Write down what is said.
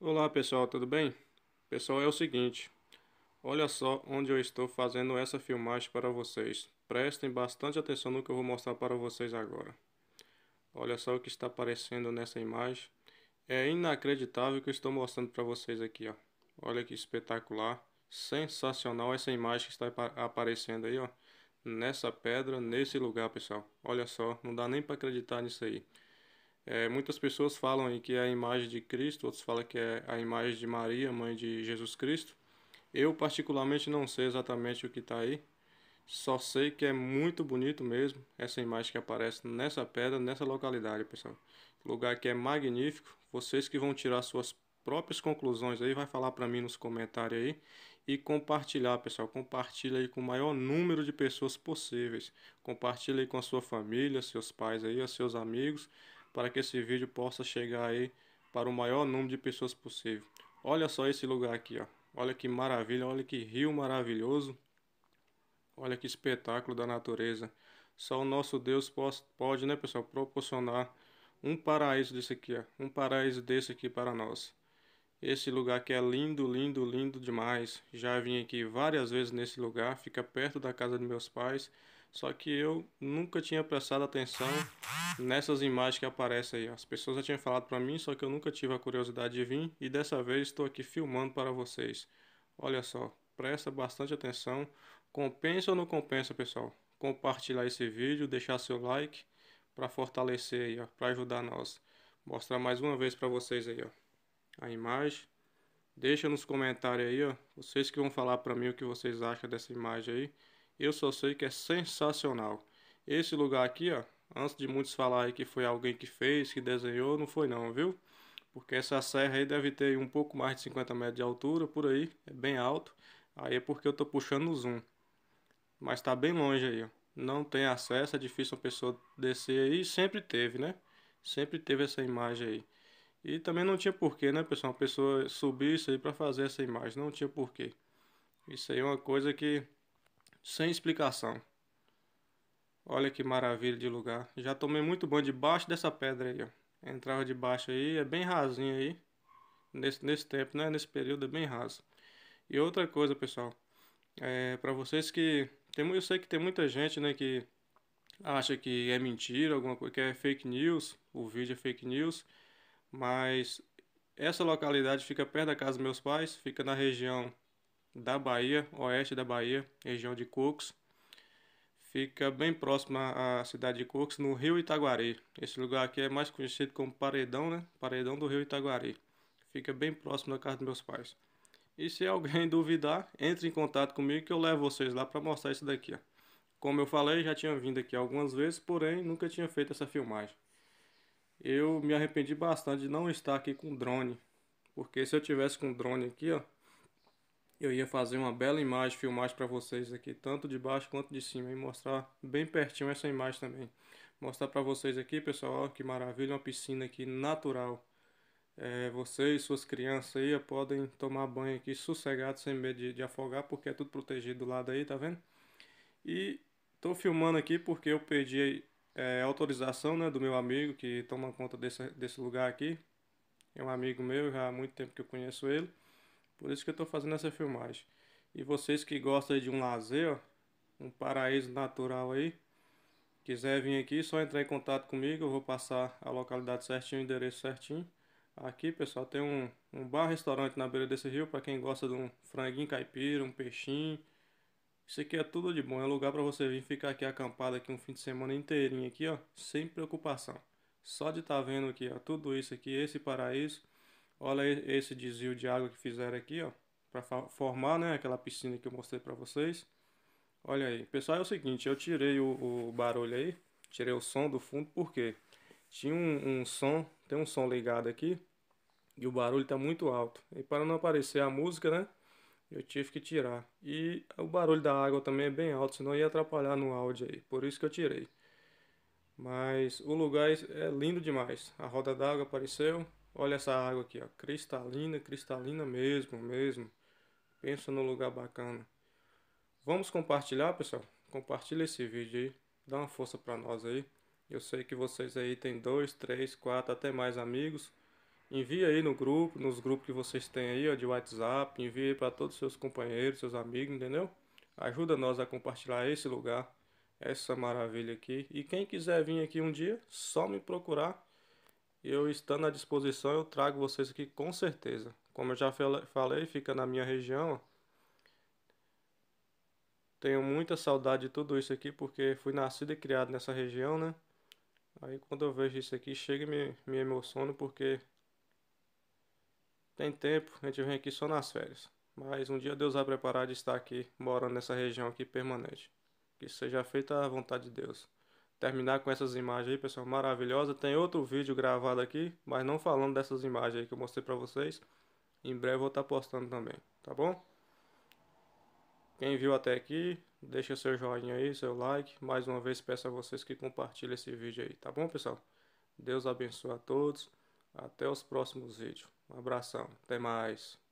Olá pessoal, tudo bem? Pessoal, é o seguinte, olha só onde eu estou fazendo essa filmagem para vocês. Prestem bastante atenção no que eu vou mostrar para vocês agora. Olha só o que está aparecendo nessa imagem. É inacreditável o que eu estou mostrando para vocês aqui, ó. Olha que espetacular, sensacional essa imagem que está aparecendo aí, ó. Nessa pedra, nesse lugar, pessoal. Olha só, não dá nem para acreditar nisso aí. É, muitas pessoas falam aí que é a imagem de Cristo, outros falam que é a imagem de Maria, mãe de Jesus Cristo. Eu particularmente não sei exatamente o que está aí, só sei que é muito bonito mesmo essa imagem que aparece nessa pedra, nessa localidade, pessoal. O lugar que é magnífico. Vocês que vão tirar suas próprias conclusões aí, vai falar para mim nos comentários aí e compartilhar, pessoal. Compartilha aí com o maior número de pessoas possíveis. Compartilha aí com a sua família, seus pais aí, seus amigos, para que esse vídeo possa chegar aí para o maior número de pessoas possível. Olha só esse lugar aqui, ó. Olha que maravilha, olha que rio maravilhoso. Olha que espetáculo da natureza. Só o nosso Deus pode, né, pessoal, proporcionar um paraíso desse aqui, ó. Um paraíso desse aqui para nós. Esse lugar aqui é lindo, lindo, lindo demais. Já vim aqui várias vezes nesse lugar, fica perto da casa de meus pais. Só que eu nunca tinha prestado atenção nessas imagens que aparecem aí. As pessoas já tinham falado para mim, só que eu nunca tive a curiosidade de vir. E dessa vez estou aqui filmando para vocês. Olha só, presta bastante atenção. Compensa ou não compensa, pessoal? Compartilhar esse vídeo, deixar seu like para fortalecer aí, ó, para ajudar nós. Mostrar mais uma vez para vocês aí, ó, a imagem. Deixa nos comentários aí, ó, vocês que vão falar para mim o que vocês acham dessa imagem aí eu só sei que é sensacional. Esse lugar aqui, ó, antes de muitos falarem que foi alguém que fez, que desenhou, não foi não, viu? Porque essa serra aí deve ter um pouco mais de 50 metros de altura, por aí, é bem alto. Aí é porque eu tô puxando o zoom. Mas tá bem longe aí, ó. Não tem acesso, é difícil uma pessoa descer aí, sempre teve, né? Sempre teve essa imagem aí. E também não tinha porquê, né, pessoal? Uma pessoa subir isso aí para fazer essa imagem, não tinha porquê. Isso aí é uma coisa que sem explicação. Olha que maravilha de lugar. Já tomei muito banho debaixo dessa pedra aí, ó. Entrava debaixo aí, é bem rasinho aí. Nesse, nesse tempo, né? Nesse período é bem raso. E outra coisa, pessoal. É, para vocês que... Tem, eu sei que tem muita gente, né? Que acha que é mentira, alguma coisa que é fake news. O vídeo é fake news. Mas essa localidade fica perto da casa dos meus pais. Fica na região da Bahia, oeste da Bahia, região de Cocos. Fica bem próximo à cidade de Cocos, no Rio Itaguari. Esse lugar aqui é mais conhecido como Paredão, né? Paredão do Rio Itaguari. Fica bem próximo da casa dos meus pais. E se alguém duvidar, entre em contato comigo que eu levo vocês lá para mostrar isso daqui. Ó. Como eu falei, já tinha vindo aqui algumas vezes, porém nunca tinha feito essa filmagem. Eu me arrependi bastante de não estar aqui com drone, porque se eu tivesse com drone aqui, ó, eu ia fazer uma bela imagem, filmar para vocês aqui, tanto de baixo quanto de cima, e mostrar bem pertinho essa imagem também. Mostrar para vocês aqui, pessoal, que maravilha, uma piscina aqui natural. É, vocês, suas crianças aí, podem tomar banho aqui sossegado, sem medo de, de afogar, porque é tudo protegido do lado aí, tá vendo? E tô filmando aqui porque eu pedi é, autorização, né, do meu amigo que toma conta desse, desse lugar aqui. É um amigo meu, já há muito tempo que eu conheço ele. Por isso que eu estou fazendo essa filmagem. E vocês que gostam de um lazer, ó, um paraíso natural aí, quiser vir aqui, só entrar em contato comigo, eu vou passar a localidade certinho, o endereço certinho. Aqui, pessoal, tem um, um bar-restaurante na beira desse rio para quem gosta de um franguinho caipira, um peixinho. Isso aqui é tudo de bom, é lugar para você vir ficar aqui acampado aqui um fim de semana inteirinho aqui, ó, sem preocupação. Só de estar tá vendo aqui, ó, tudo isso aqui, esse paraíso Olha esse desvio de água que fizeram aqui, ó, para formar, né, aquela piscina que eu mostrei para vocês. Olha aí, pessoal, é o seguinte, eu tirei o, o barulho aí, tirei o som do fundo porque tinha um, um som, tem um som ligado aqui e o barulho está muito alto. E para não aparecer a música, né, eu tive que tirar. E o barulho da água também é bem alto, senão ia atrapalhar no áudio aí, por isso que eu tirei. Mas o lugar é, é lindo demais. A roda d'água apareceu, Olha essa água aqui, ó, cristalina, cristalina mesmo, mesmo. Pensa no lugar bacana. Vamos compartilhar, pessoal? Compartilha esse vídeo aí, dá uma força para nós aí. Eu sei que vocês aí tem dois, três, quatro, até mais amigos. Envie aí no grupo, nos grupos que vocês têm aí, ó, de WhatsApp. Envie para todos os seus companheiros, seus amigos, entendeu? Ajuda nós a compartilhar esse lugar, essa maravilha aqui. E quem quiser vir aqui um dia, só me procurar eu estando à disposição, eu trago vocês aqui com certeza. Como eu já falei, fica na minha região. Tenho muita saudade de tudo isso aqui, porque fui nascido e criado nessa região, né? Aí quando eu vejo isso aqui, chega e me, me emociono, porque tem tempo, a gente vem aqui só nas férias. Mas um dia Deus vai preparar de estar aqui, morando nessa região aqui permanente. Que seja feita a vontade de Deus terminar com essas imagens aí, pessoal, maravilhosa. Tem outro vídeo gravado aqui, mas não falando dessas imagens aí que eu mostrei pra vocês. Em breve eu vou estar tá postando também, tá bom? Quem viu até aqui, deixa seu joinha aí, seu like. Mais uma vez peço a vocês que compartilhem esse vídeo aí, tá bom, pessoal? Deus abençoe a todos. Até os próximos vídeos. Um abração. Até mais.